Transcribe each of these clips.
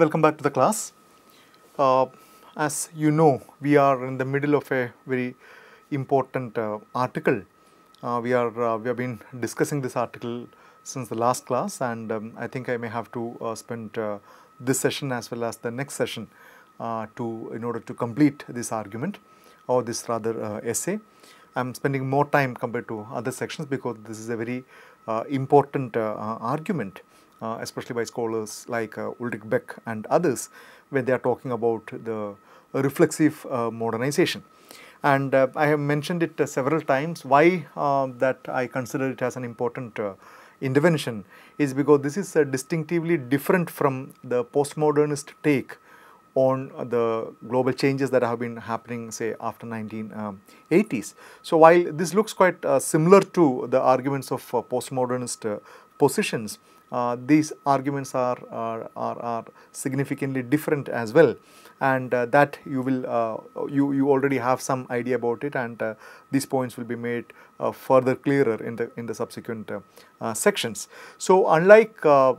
Welcome back to the class. Uh, as you know, we are in the middle of a very important uh, article. Uh, we are uh, we have been discussing this article since the last class, and um, I think I may have to uh, spend uh, this session as well as the next session to in order to complete this argument or this rather essay. I'm spending more time compared to other sections because this is a very important argument uh, especially by scholars like uh, Ulrich Beck and others, when they are talking about the reflexive uh, modernization. And uh, I have mentioned it uh, several times. Why um, that I consider it as an important uh, intervention is because this is distinctively different from the postmodernist take on the global changes that have been happening say after 1980s. Um, so while this looks quite similar to the arguments of postmodernist positions, uh, these arguments are, are, are, are, significantly different as well and uh, that you will uh, you you already have some idea about it and uh, these points will be made uh, further clearer in the in the subsequent uh, sections so unlike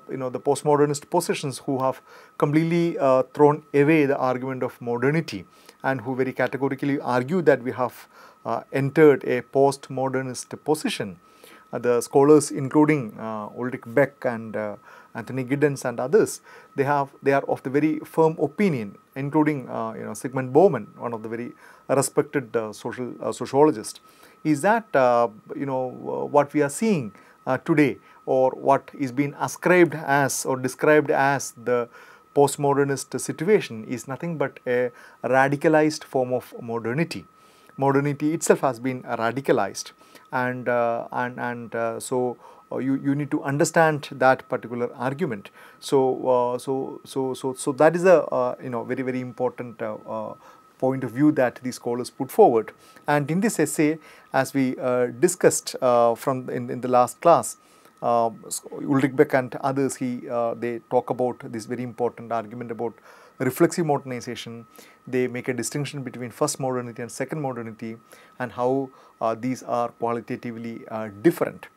you know the postmodernist positions who have completely thrown away the argument of modernity and who very categorically argue that we have entered a postmodernist position the scholars including uh, Ulrich Beck and uh, Anthony Giddens and others, they have they are of the very firm opinion, including uh, you know Sigmund Bauman, one of the very respected uh, social uh, is that uh, you know what we are seeing today or what is being ascribed as or described as the postmodernist situation is nothing but a radicalized form of modernity. Modernity itself has been radicalized. Uh, and and and uh, so uh, you you need to understand that particular argument so uh, so so so so that is a uh, you know very very important uh, point of view that these scholars put forward and in this essay as we discussed from in, in the last class Ulrich Beck and others he they talk about this very important argument about reflexive modernization they make a distinction between first modernity and second modernity and how uh, these are qualitatively uh, different.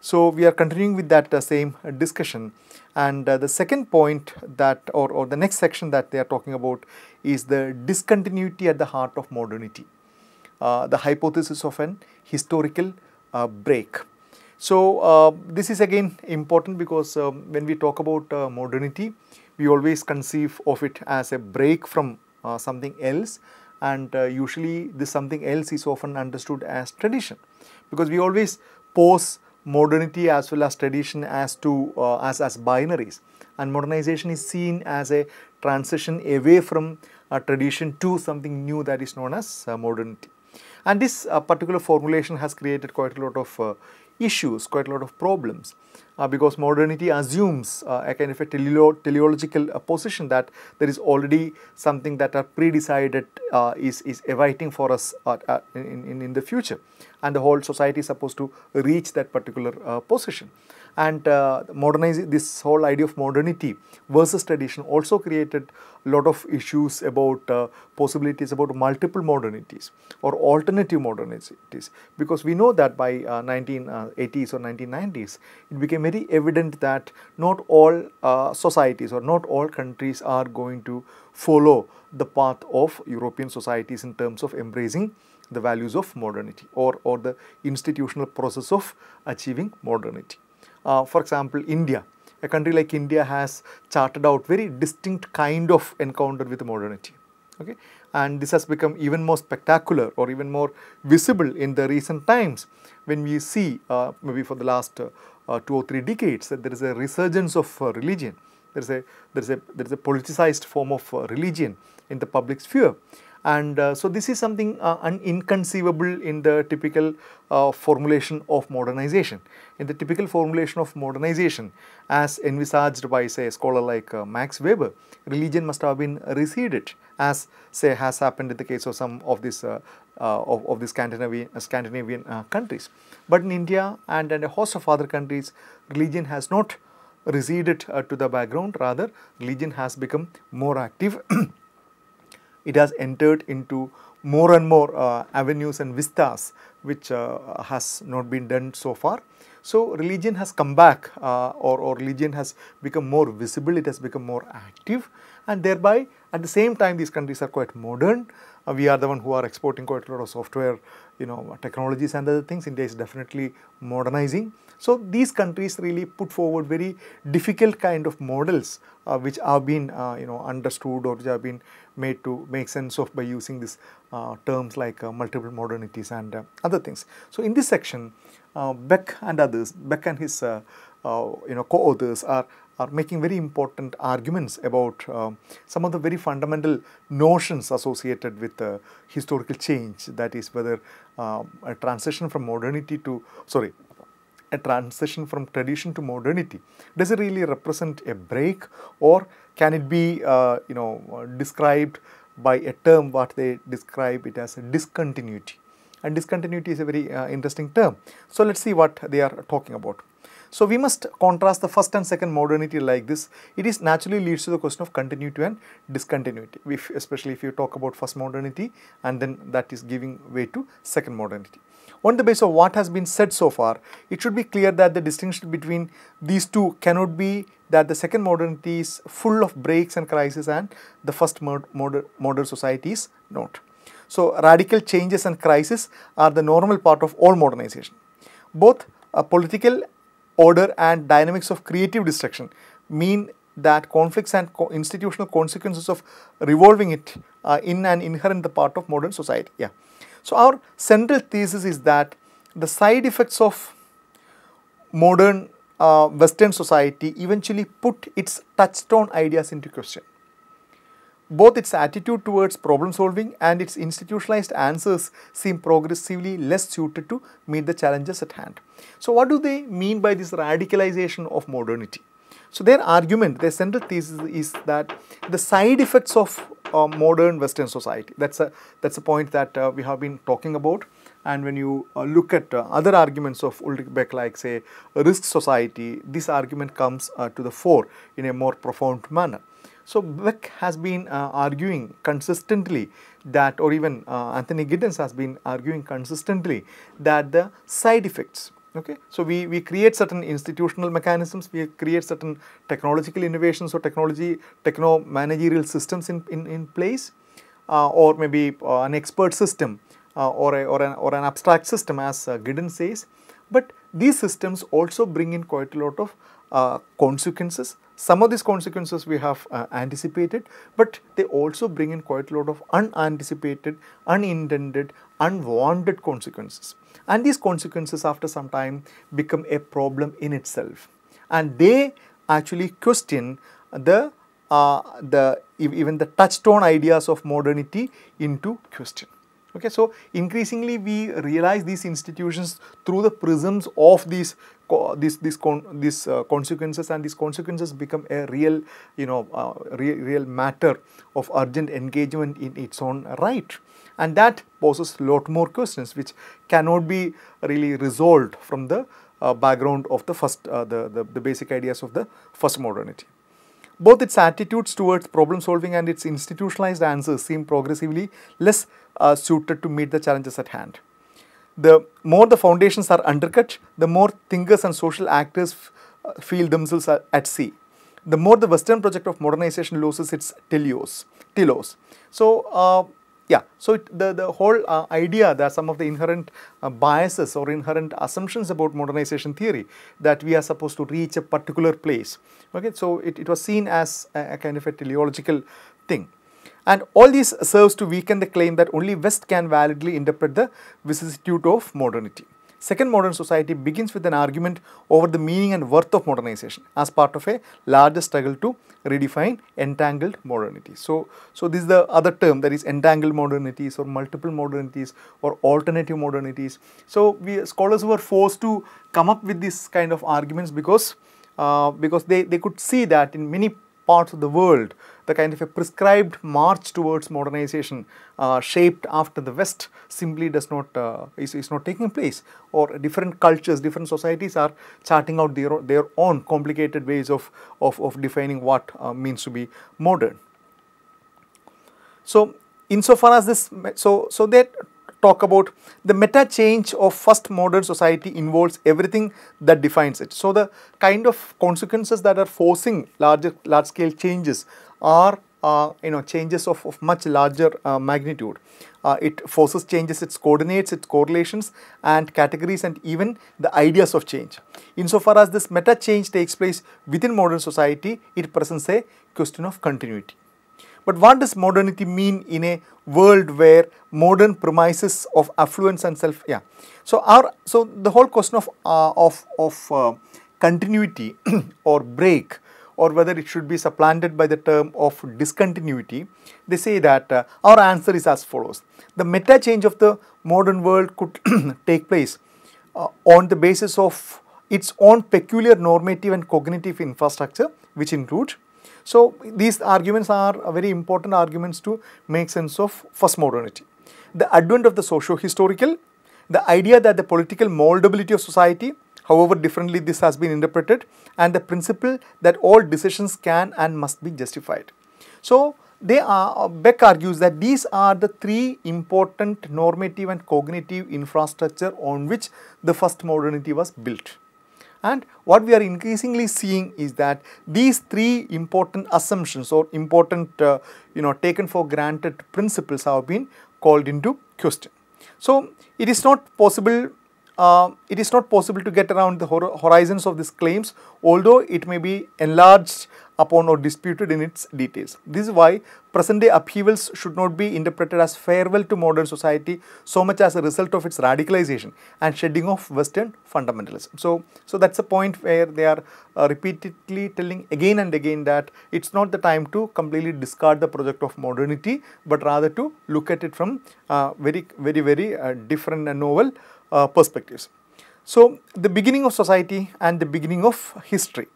So we are continuing with that uh, same discussion and uh, the second point that or, or the next section that they are talking about is the discontinuity at the heart of modernity, uh, the hypothesis of an historical uh, break. So this is again important because um, when we talk about modernity, we always conceive of it as a break from uh, something else and uh, usually this something else is often understood as tradition because we always pose modernity as well as tradition as to uh, as as binaries and modernization is seen as a transition away from a tradition to something new that is known as modernity and this uh, particular formulation has created quite a lot of uh, issues, quite a lot of problems, uh, because modernity assumes uh, a kind of a teleological uh, position that there is already something that are pre-decided uh, is, is awaiting for us uh, uh, in, in, in the future, and the whole society is supposed to reach that particular position and uh, modernize this whole idea of modernity versus tradition also created a lot of issues about uh, possibilities about multiple modernities or alternative modernities because we know that by uh, 1980s uh, or 1990s it became very evident that not all uh, societies or not all countries are going to follow the path of European societies in terms of embracing the values of modernity or, or the institutional process of achieving modernity uh, for example, India. A country like India has charted out very distinct kind of encounter with modernity. Okay? And this has become even more spectacular or even more visible in the recent times when we see uh, maybe for the last uh, uh two or three decades that there is a resurgence of uh, religion. There is a, there, is a, there is a politicized form of uh, religion in the public sphere and uh, so this is something uh, inconceivable in the typical uh, formulation of modernization. In the typical formulation of modernization as envisaged by say a scholar like uh, Max Weber, religion must have been receded as say has happened in the case of some of these uh, uh, of, of these Scandinavian, Scandinavian countries. But in India and, and a host of other countries, religion has not receded to the background rather religion has become more active it has entered into more and more uh, avenues and vistas which uh, has not been done so far. So religion has come back uh, or, or religion has become more visible, it has become more active and thereby at the same time these countries are quite modern. Uh, we are the one who are exporting quite a lot of software, you know, technologies and other things. India is definitely modernizing. So these countries really put forward very difficult kind of models uh, which have been uh, you know understood or which have been made to make sense of by using these uh, terms like uh, multiple modernities and uh, other things. So in this section, uh, Beck and others, Beck and his you know co-authors are are making very important arguments about some of the very fundamental notions associated with uh, historical change that is whether uh, a transition from modernity to sorry a transition from tradition to modernity? Does it really represent a break or can it be, uh, you know, described by a term what they describe it as discontinuity? And discontinuity is a very uh, interesting term. So, let's see what they are talking about. So, we must contrast the first and second modernity like this. It is naturally leads to the question of continuity and discontinuity, if, especially if you talk about first modernity and then that is giving way to second modernity on the basis of what has been said so far, it should be clear that the distinction between these two cannot be that the second modernity is full of breaks and crises and the first modern modern society is not. So, radical changes and crises are the normal part of all modernization. Both a political order and dynamics of creative destruction mean that conflicts and co institutional consequences of revolving it uh, in and inherent the part of modern society. Yeah. So, our central thesis is that the side effects of modern uh, Western society eventually put its touchstone ideas into question. Both its attitude towards problem solving and its institutionalized answers seem progressively less suited to meet the challenges at hand. So, what do they mean by this radicalization of modernity? So, their argument, their central thesis is that the side effects of a modern Western society. That's a, that's a point that uh, we have been talking about. And when you uh, look at uh, other arguments of Ulrich Beck, like say risk society, this argument comes uh, to the fore in a more profound manner. So Beck has been uh, arguing consistently that, or even Anthony Giddens has been arguing consistently that the side effects Okay, so we, we create certain institutional mechanisms, we create certain technological innovations or technology, techno managerial systems in, in, in place, uh, or maybe uh, an expert system uh, or, a, or, an, or an abstract system, as uh, says. But these systems also bring in quite a lot of uh, consequences, some of these consequences we have uh, anticipated, but they also bring in quite a lot of unanticipated, unintended, unwanted consequences. And these consequences after some time become a problem in itself. And they actually question the, uh, the even the touchstone ideas of modernity into question. Okay, so increasingly we realize these institutions through the prisms of these these these con these uh, consequences, and these consequences become a real you know uh, real, real matter of urgent engagement in its own right, and that poses lot more questions which cannot be really resolved from the uh, background of the first uh, the, the the basic ideas of the first modernity. Both its attitudes towards problem solving and its institutionalized answers seem progressively less uh, suited to meet the challenges at hand. The more the foundations are undercut, the more thinkers and social actors uh, feel themselves at sea. The more the Western project of modernization loses its telos. telos. So, uh, yeah, so the, the whole uh, idea that some of the inherent uh, biases or inherent assumptions about modernization theory that we are supposed to reach a particular place. Okay, so it, it was seen as a, a kind of a teleological thing. And all this serves to weaken the claim that only West can validly interpret the vicissitude of modernity. Second modern society begins with an argument over the meaning and worth of modernization as part of a larger struggle to redefine entangled modernity. So, so this is the other term that is entangled modernities or multiple modernities or alternative modernities. So, we scholars were forced to come up with these kind of arguments because uh, because they, they could see that in many parts of the world the kind of a prescribed march towards modernization uh, shaped after the West simply does not uh, is, is not taking place or different cultures, different societies are charting out their, their own complicated ways of, of, of defining what uh, means to be modern. So insofar as this, so, so that talk about the meta change of first modern society involves everything that defines it. So the kind of consequences that are forcing large, large scale changes are uh, you know changes of, of much larger uh, magnitude. Uh, it forces changes its coordinates, its correlations and categories and even the ideas of change. Insofar as this meta change takes place within modern society, it presents a question of continuity. But what does modernity mean in a world where modern premises of affluence and self, yeah. So our, so the whole question of, uh, of, of uh, continuity or break or whether it should be supplanted by the term of discontinuity, they say that uh, our answer is as follows. The meta change of the modern world could take place uh, on the basis of its own peculiar normative and cognitive infrastructure which include so, these arguments are very important arguments to make sense of first modernity. The advent of the socio-historical, the idea that the political moldability of society, however differently this has been interpreted, and the principle that all decisions can and must be justified. So, they are, uh, Beck argues that these are the three important normative and cognitive infrastructure on which the first modernity was built. And what we are increasingly seeing is that these three important assumptions or important, uh, you know, taken for granted principles have been called into question. So, it is not possible uh, it is not possible to get around the hor horizons of these claims, although it may be enlarged upon or disputed in its details. This is why present-day upheavals should not be interpreted as farewell to modern society so much as a result of its radicalization and shedding of Western fundamentalism. So, so that's a point where they are uh, repeatedly telling again and again that it's not the time to completely discard the project of modernity, but rather to look at it from uh, very, very, very uh, different and novel uh, perspectives. So, the beginning of society and the beginning of history.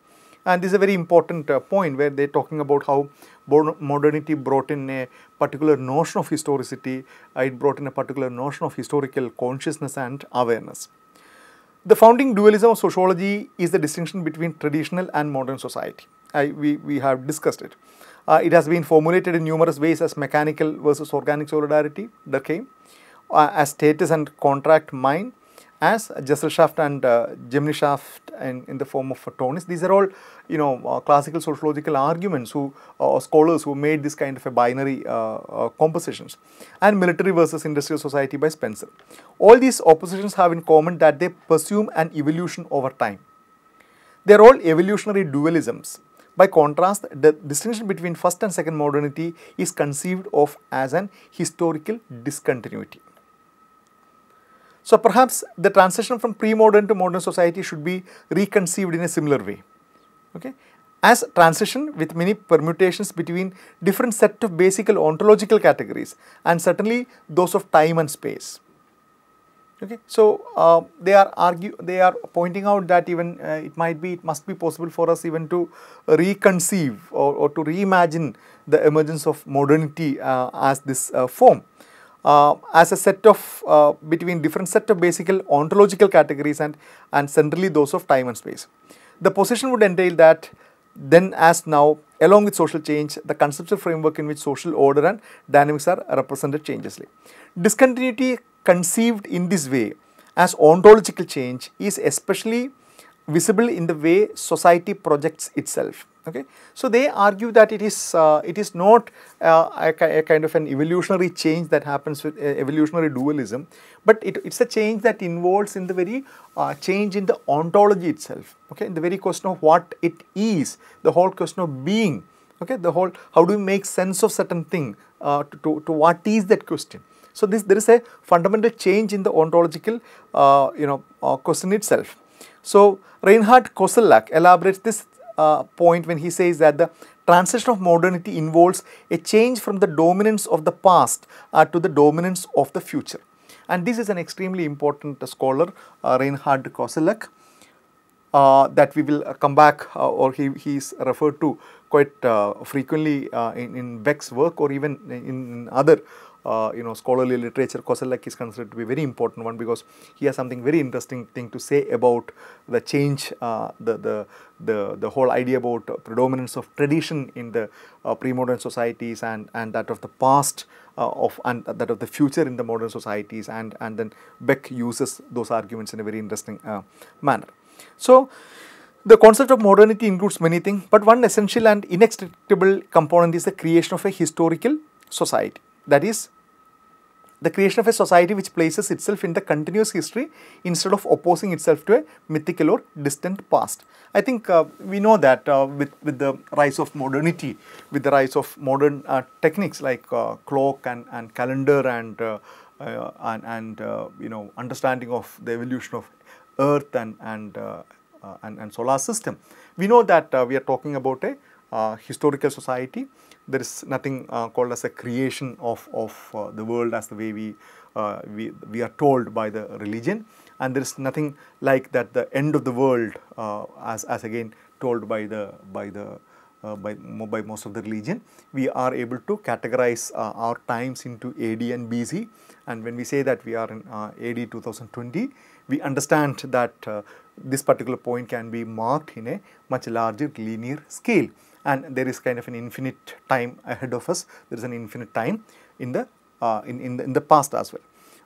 And this is a very important uh, point where they're talking about how modernity brought in a particular notion of historicity, uh, it brought in a particular notion of historical consciousness and awareness. The founding dualism of sociology is the distinction between traditional and modern society. I, we, we have discussed it. Uh, it has been formulated in numerous ways as mechanical versus organic solidarity, decay, uh, as status and contract mind, as Jessel shaft and uh, Gemini shaft and in the form of a tornis. These are all, you know, uh, classical sociological arguments who uh, scholars who made this kind of a binary uh, uh, compositions and military versus industrial society by Spencer. All these oppositions have in common that they presume an evolution over time. They are all evolutionary dualisms. By contrast, the distinction between first and second modernity is conceived of as an historical discontinuity. So perhaps the transition from pre-modern to modern society should be reconceived in a similar way. Okay? As transition with many permutations between different set of basic ontological categories and certainly those of time and space. Okay, so uh, they are argue, they are pointing out that even uh, it might be, it must be possible for us even to uh, reconceive or, or to reimagine the emergence of modernity uh, as this uh, form uh, as a set of uh, between different set of basical ontological categories and and centrally those of time and space the position would entail that then as now along with social change the conceptual framework in which social order and dynamics are represented changesly. discontinuity conceived in this way as ontological change is especially visible in the way society projects itself Okay. So, they argue that it is, uh, it is not uh, a, a, kind of an evolutionary change that happens with uh, evolutionary dualism, but it is a change that involves in the very uh, change in the ontology itself, okay, in the very question of what it is, the whole question of being, okay, the whole how do we make sense of certain thing uh, to, to, to what is that question. So, this there is a fundamental change in the ontological uh, you know question itself. So, Reinhard Koselleck elaborates this uh, point when he says that the transition of modernity involves a change from the dominance of the past uh, to the dominance of the future. And this is an extremely important uh, scholar, uh, Reinhard Koselleck, that we will come back or he, he is referred to quite frequently in, in Beck's work or even in, in other uh, you know scholarly literature Koselleck is considered to be very important one because he has something very interesting thing to say about the change uh, the, the the the whole idea about predominance of tradition in the uh, pre-modern societies and and that of the past uh, of and that of the future in the modern societies and and then Beck uses those arguments in a very interesting uh, manner so the concept of modernity includes many things, but one essential and inextricable component is the creation of a historical society. That is the creation of a society which places itself in the continuous history instead of opposing itself to a mythical or distant past. I think uh, we know that uh, with, with the rise of modernity, with the rise of modern uh, techniques like uh, clock and, and calendar and, uh, uh, and, and you know, understanding of the evolution of earth and, and, and, and, solar system, we know that we are talking about a uh, historical society, there is nothing uh, called as a creation of, of uh, the world as the way we, we, we are told by the religion and there is nothing like that the end of the world as, as again told by the, by the uh, by, by most of the religion, we are able to categorize uh, our times into AD and BC. And when we say that we are in uh, AD 2020, we understand that this particular point can be marked in a much larger linear scale and there is kind of an infinite time ahead of us. There is an infinite time in the, uh, in, in the, in the past as well.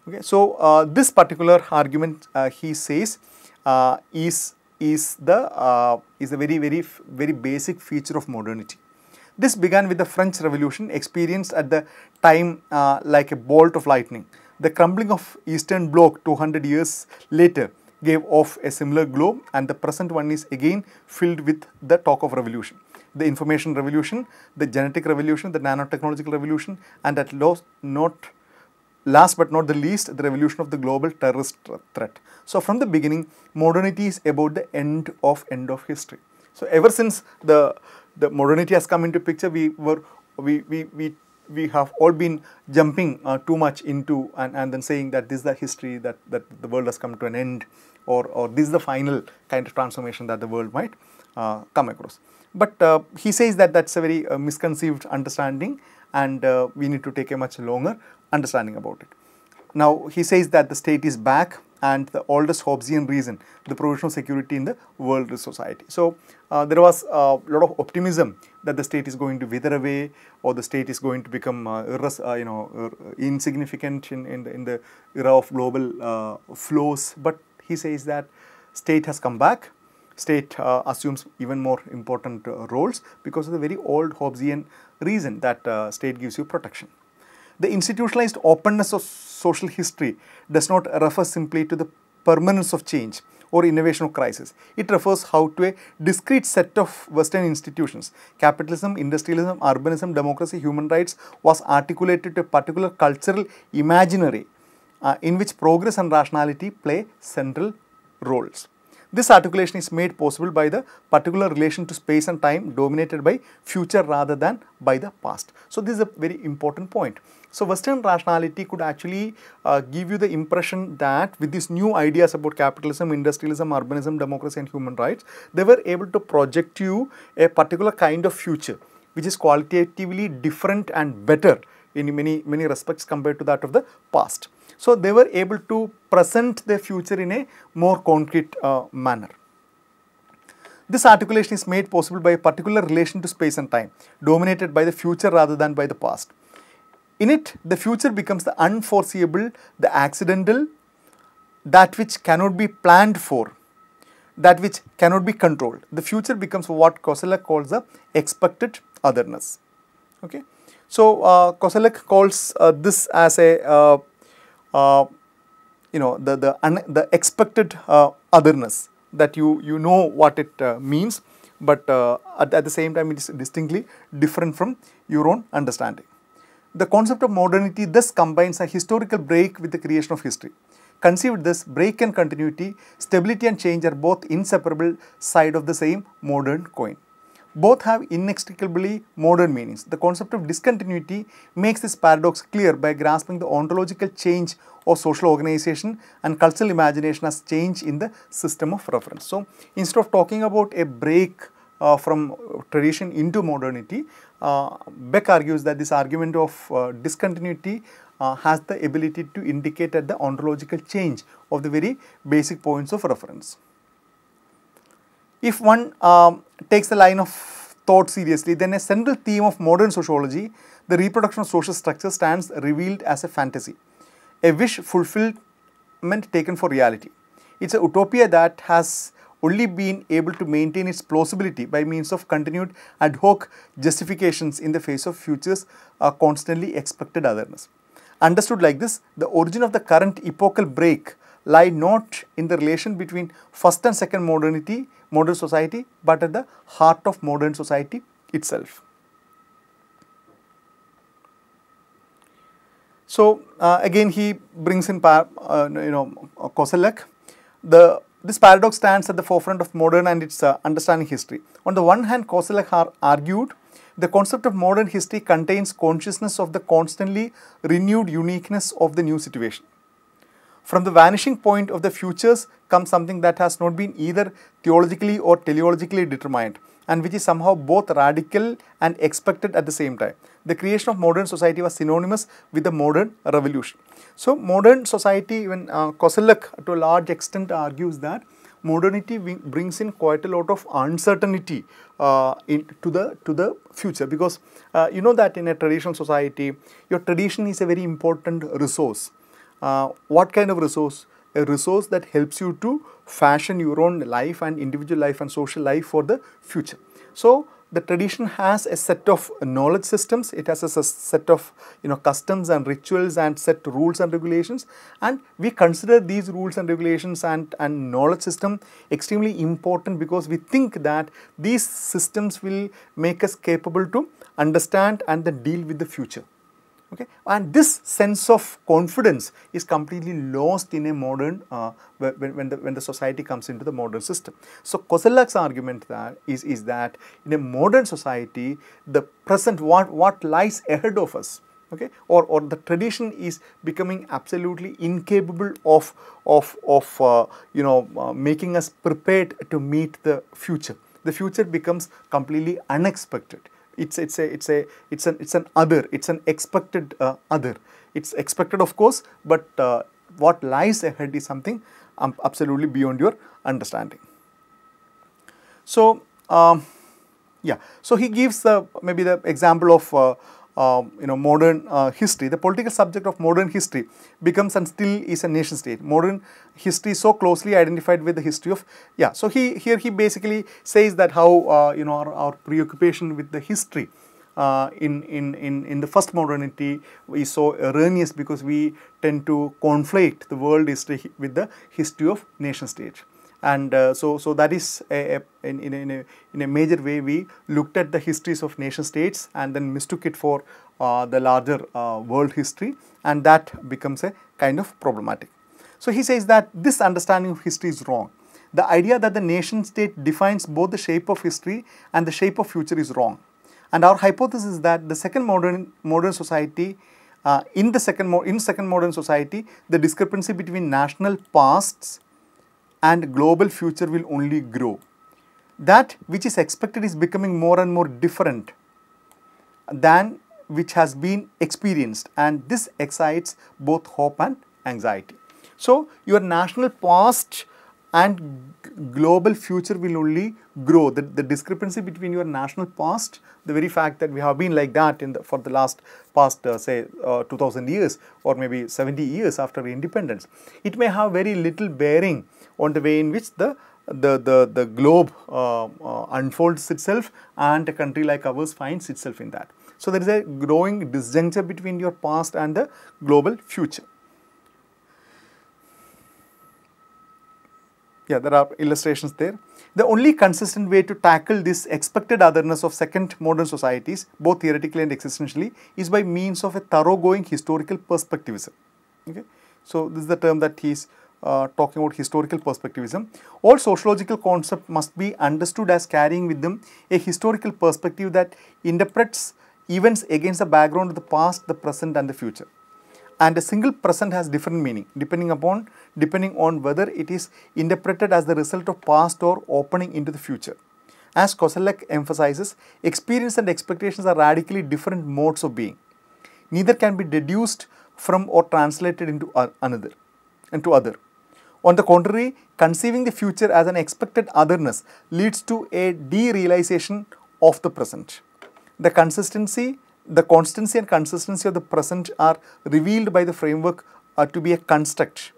Okay, so uh, this particular argument uh, he says uh, is is the uh, is a very very very basic feature of modernity. This began with the French Revolution, experienced at the time uh, like a bolt of lightning. The crumbling of Eastern Bloc 200 years later gave off a similar glow, and the present one is again filled with the talk of revolution the information revolution, the genetic revolution, the nanotechnological revolution, and at last, not last but not the least, the revolution of the global terrorist threat. So from the beginning, modernity is about the end of end of history. So ever since the the modernity has come into picture, we were we we we we have all been jumping uh, too much into and, and then saying that this is the history that, that the world has come to an end or, or this is the final kind of transformation that the world might uh, come across. But uh, he says that that's a very uh, misconceived understanding and uh, we need to take a much longer understanding about it. Now, he says that the state is back and the oldest Hobbesian reason, the provisional security in the world society. So, uh, there was a lot of optimism that the state is going to wither away or the state is going to become uh, uh, you know, insignificant in, in, the, in the era of global flows. But he says that state has come back state uh, assumes even more important uh, roles because of the very old Hobbesian reason that uh, state gives you protection. The institutionalized openness of social history does not refer simply to the permanence of change or innovation of crisis. It refers how to a discrete set of Western institutions. Capitalism, industrialism, urbanism, democracy, human rights was articulated to a particular cultural imaginary uh, in which progress and rationality play central roles. This articulation is made possible by the particular relation to space and time dominated by future rather than by the past. So this is a very important point. So Western rationality could actually uh, give you the impression that with these new ideas about capitalism, industrialism, urbanism, democracy and human rights, they were able to project you a particular kind of future which is qualitatively different and better in many, many respects compared to that of the past. So they were able to present their future in a more concrete uh, manner. This articulation is made possible by a particular relation to space and time, dominated by the future rather than by the past. In it, the future becomes the unforeseeable, the accidental, that which cannot be planned for, that which cannot be controlled. The future becomes what Kosala calls the expected otherness. Okay. So, uh, Koselleck calls uh, this as a, uh, uh you know, the, the, the expected uh, otherness that you, you know what it uh, means, but at, at the same time it is distinctly different from your own understanding. The concept of modernity thus combines a historical break with the creation of history. Conceived this, break and continuity, stability and change are both inseparable side of the same modern coin. Both have inextricably modern meanings. The concept of discontinuity makes this paradox clear by grasping the ontological change of social organization and cultural imagination as change in the system of reference. So, instead of talking about a break uh, from uh, tradition into modernity, uh, Beck argues that this argument of uh, discontinuity uh, has the ability to indicate that the ontological change of the very basic points of reference. If one um, takes the line of thought seriously, then a central theme of modern sociology, the reproduction of social structure, stands revealed as a fantasy, a wish fulfillment taken for reality. It's a utopia that has only been able to maintain its plausibility by means of continued ad hoc justifications in the face of futures uh, constantly expected otherness. Understood like this, the origin of the current epochal break lie not in the relation between first and second modernity, modern society, but at the heart of modern society itself. So uh, again, he brings in uh, you know Koselleck. The this paradox stands at the forefront of modern and its uh, understanding history. On the one hand, Koselleck argued the concept of modern history contains consciousness of the constantly renewed uniqueness of the new situation. From the vanishing point of the futures comes something that has not been either theologically or teleologically determined and which is somehow both radical and expected at the same time. The creation of modern society was synonymous with the modern revolution. So, modern society, even uh, Koselleck to a large extent argues that modernity brings in quite a lot of uncertainty uh, in, to, the, to the future because uh, you know that in a traditional society, your tradition is a very important resource. Uh, what kind of resource? A resource that helps you to fashion your own life and individual life and social life for the future. So the tradition has a set of knowledge systems, it has a set of you know customs and rituals and set rules and regulations and we consider these rules and regulations and, and knowledge system extremely important because we think that these systems will make us capable to understand and then deal with the future okay and this sense of confidence is completely lost in a modern uh, when, when the when the society comes into the modern system so kosalak's argument that is is that in a modern society the present what what lies ahead of us okay or or the tradition is becoming absolutely incapable of of of uh, you know uh, making us prepared to meet the future the future becomes completely unexpected it's it's a it's a it's an it's an other it's an expected uh, other it's expected of course but uh, what lies ahead is something um, absolutely beyond your understanding so um, yeah so he gives the maybe the example of uh, um, you know, modern uh, history, the political subject of modern history becomes and still is a nation state. Modern history is so closely identified with the history of, yeah, so he here he basically says that how, uh, you know, our, our, preoccupation with the history uh, in, in, in, in the first modernity is so erroneous because we tend to conflate the world history with the history of nation state and uh, so so that is a, a, in, in, a, in a major way we looked at the histories of nation states and then mistook it for uh, the larger uh, world history and that becomes a kind of problematic. So he says that this understanding of history is wrong. The idea that the nation state defines both the shape of history and the shape of future is wrong. And our hypothesis is that the second modern, modern society uh, in the second in second modern society the discrepancy between national pasts and global future will only grow. That which is expected is becoming more and more different than which has been experienced and this excites both hope and anxiety. So, your national past and global future will only grow. The, the discrepancy between your national past, the very fact that we have been like that in the, for the last past uh, say uh, 2000 years or maybe 70 years after independence, it may have very little bearing on the way in which the the, the, the globe uh, uh, unfolds itself and a country like ours finds itself in that. So, there is a growing disjuncture between your past and the global future. yeah, there are illustrations there. The only consistent way to tackle this expected otherness of second modern societies, both theoretically and existentially, is by means of a thoroughgoing historical perspectivism. Okay? So, this is the term that he is uh, talking about historical perspectivism. All sociological concepts must be understood as carrying with them a historical perspective that interprets events against the background of the past, the present and the future and a single present has different meaning depending upon depending on whether it is interpreted as the result of past or opening into the future. As Koselleck emphasizes, experience and expectations are radically different modes of being. Neither can be deduced from or translated into another into other. On the contrary, conceiving the future as an expected otherness leads to a derealization of the present. The consistency the constancy and consistency of the present are revealed by the framework uh, to be a construct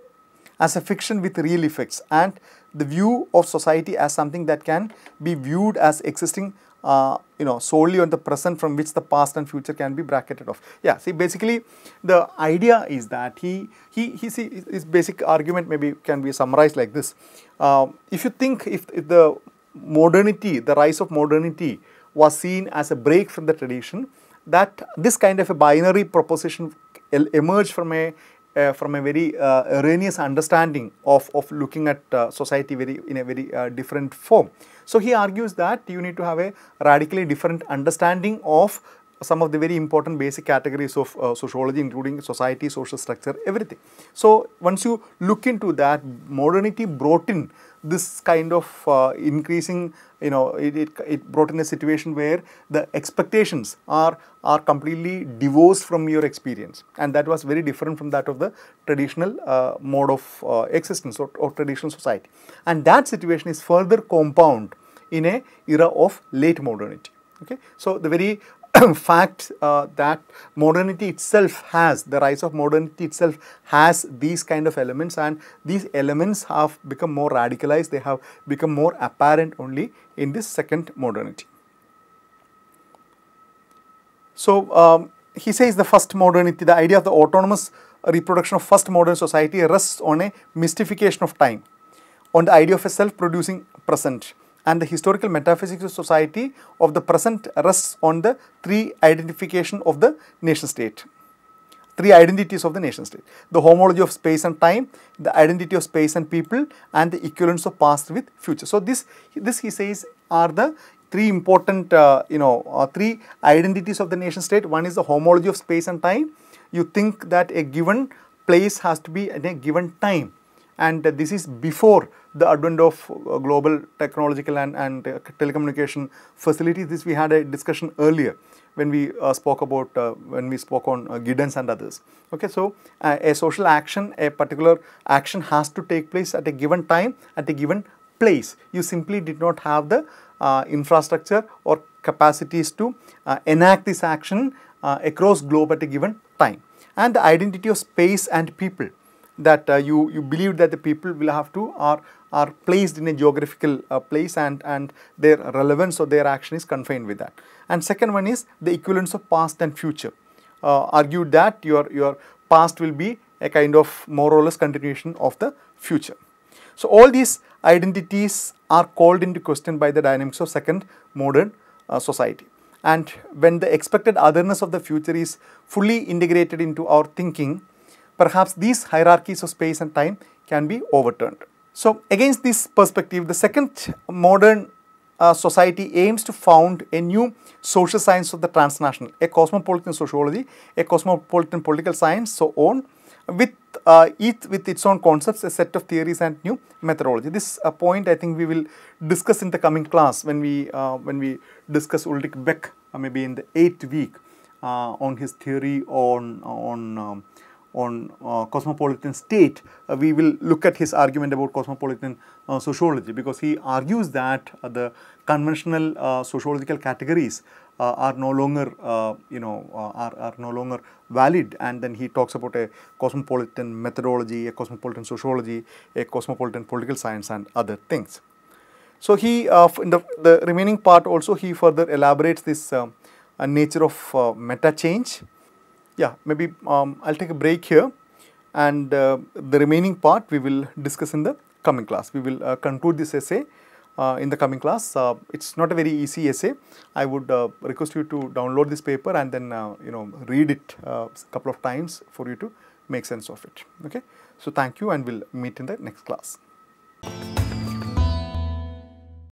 as a fiction with real effects and the view of society as something that can be viewed as existing uh, you know solely on the present from which the past and future can be bracketed off yeah see basically the idea is that he he he see his basic argument maybe can be summarized like this uh, if you think if, if, the modernity the rise of modernity was seen as a break from the tradition that this kind of a binary proposition emerged from a uh, from a very uh, erroneous understanding of, of looking at uh, society very in a very uh, different form. So he argues that you need to have a radically different understanding of some of the very important basic categories of uh, sociology including society, social structure, everything. So once you look into that, modernity brought in this kind of uh, increasing, you know, it, it, it, brought in a situation where the expectations are, are completely divorced from your experience and that was very different from that of the traditional uh, mode of uh, existence or, or traditional society. And that situation is further compound in a era of late modernity. Okay, so the very fact uh, that modernity itself has the rise of modernity itself has these kind of elements and these elements have become more radicalized they have become more apparent only in this second modernity so um, he says the first modernity the idea of the autonomous reproduction of first modern society rests on a mystification of time on the idea of a self-producing present and the historical metaphysics of society of the present rests on the three identification of the nation state three identities of the nation state the homology of space and time the identity of space and people and the equivalence of past with future so this this he says are the three important uh, you know uh, three identities of the nation state one is the homology of space and time you think that a given place has to be in a given time and uh, this is before the advent of uh, global technological and, and uh, telecommunication facilities. This we had a discussion earlier when we uh, spoke about, uh, when we spoke on uh, Giddens and others. Okay, so a social action, a particular action has to take place at a given time, at a given place. You simply did not have the infrastructure or capacities to enact this action across globe at a given time. And the identity of space and people that uh, you, you believe that the people will have to or are placed in a geographical uh, place and, and their relevance or their action is confined with that. And second one is the equivalence of past and future. Uh, argued that your, your past will be a kind of more or less continuation of the future. So, all these identities are called into question by the dynamics of second modern uh, society. And when the expected otherness of the future is fully integrated into our thinking, perhaps these hierarchies of space and time can be overturned. So against this perspective, the second modern uh, society aims to found a new social science of the transnational, a cosmopolitan sociology, a cosmopolitan political science, so on, with uh, each with its own concepts, a set of theories and new methodology. This uh, point I think we will discuss in the coming class when we uh, when we discuss Ulrich Beck, uh, maybe in the eighth week, uh, on his theory on on um, on uh, cosmopolitan state, uh, we will look at his argument about cosmopolitan uh, sociology because he argues that uh, the conventional uh, sociological categories uh, are no longer, you know, are, are no longer valid and then he talks about a cosmopolitan methodology, a cosmopolitan sociology, a cosmopolitan political science and other things. So he, in the, the remaining part also, he further elaborates this nature of meta change yeah, maybe um, I'll take a break here and uh, the remaining part we will discuss in the coming class. We will uh, conclude this essay uh, in the coming class. Uh, it's not a very easy essay. I would uh, request you to download this paper and then uh, you know read it a couple of times for you to make sense of it. Okay. So thank you and we'll meet in the next class.